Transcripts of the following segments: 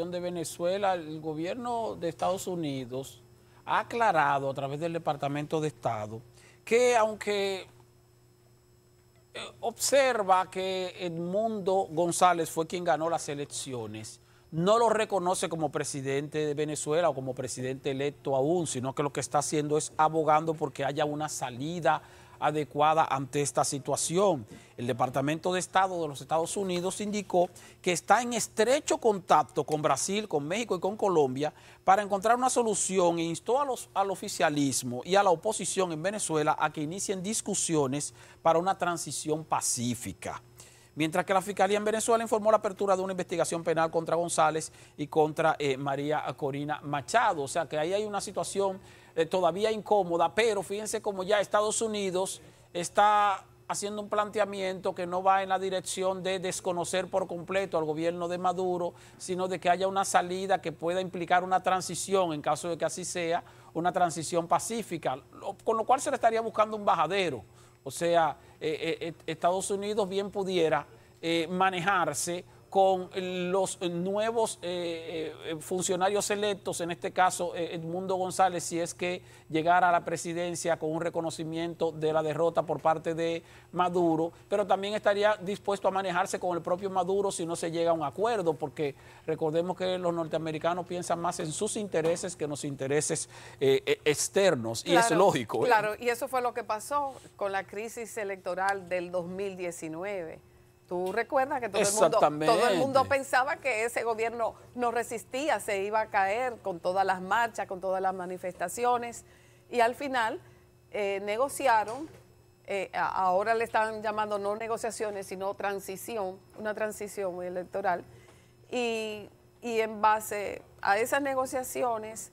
de Venezuela, el gobierno de Estados Unidos ha aclarado a través del Departamento de Estado que aunque eh, observa que Edmundo González fue quien ganó las elecciones, no lo reconoce como presidente de Venezuela o como presidente electo aún, sino que lo que está haciendo es abogando porque haya una salida adecuada ante esta situación. El Departamento de Estado de los Estados Unidos indicó que está en estrecho contacto con Brasil, con México y con Colombia para encontrar una solución e instó a los, al oficialismo y a la oposición en Venezuela a que inicien discusiones para una transición pacífica mientras que la Fiscalía en Venezuela informó la apertura de una investigación penal contra González y contra eh, María Corina Machado. O sea que ahí hay una situación eh, todavía incómoda, pero fíjense como ya Estados Unidos está haciendo un planteamiento que no va en la dirección de desconocer por completo al gobierno de Maduro, sino de que haya una salida que pueda implicar una transición, en caso de que así sea, una transición pacífica, con lo cual se le estaría buscando un bajadero. O sea, eh, eh, Estados Unidos bien pudiera manejarse con los nuevos eh, eh, funcionarios electos, en este caso eh, Edmundo González, si es que llegara a la presidencia con un reconocimiento de la derrota por parte de Maduro, pero también estaría dispuesto a manejarse con el propio Maduro si no se llega a un acuerdo, porque recordemos que los norteamericanos piensan más en sus intereses que en los intereses externos, y es lógico. Claro, y eso fue lo que pasó con la crisis electoral del 2019 Tú recuerdas que todo el, mundo, pensaba que ese gobierno no resistía, se iba a caer con todas las marchas, con todas las manifestaciones. Y al final eh, negociaron, eh, ahora le están llamando no negociaciones, sino transición, una transición electoral. Y, en base a esas negociaciones,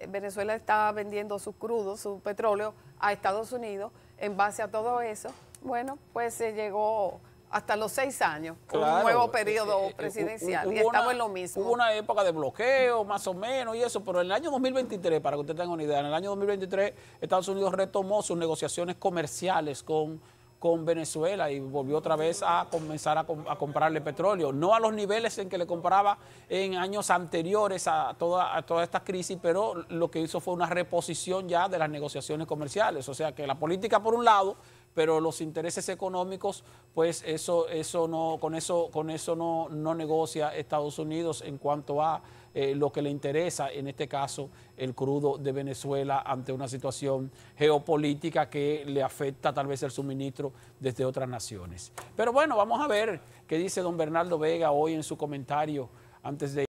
eh, Venezuela estaba vendiendo su crudo, su petróleo a Estados Unidos. En base a todo eso, bueno, pues se llegó hasta los seis años, un nuevo eh, periodo eh, eh, presidencial. y estamos en lo mismo. Hubo una época de bloqueo, más o menos, y eso, pero en el año 2023, para que usted tenga una idea, en el año 2023 Estados Unidos retomó sus negociaciones comerciales con con Venezuela y volvió otra vez a comenzar a, a, comprarle petróleo. No a los niveles en que le compraba en años anteriores a toda, a toda esta crisis, pero lo que hizo fue una reposición ya de las negociaciones comerciales. O sea que la política por un lado pero los intereses económicos, pues eso, eso no, con eso, con eso no, no negocia Estados Unidos en cuanto a eh, lo que le interesa, en este caso, el crudo de Venezuela ante una situación geopolítica que le afecta tal vez el suministro desde otras naciones. Pero bueno, vamos a ver qué dice don Bernardo Vega hoy en su comentario antes de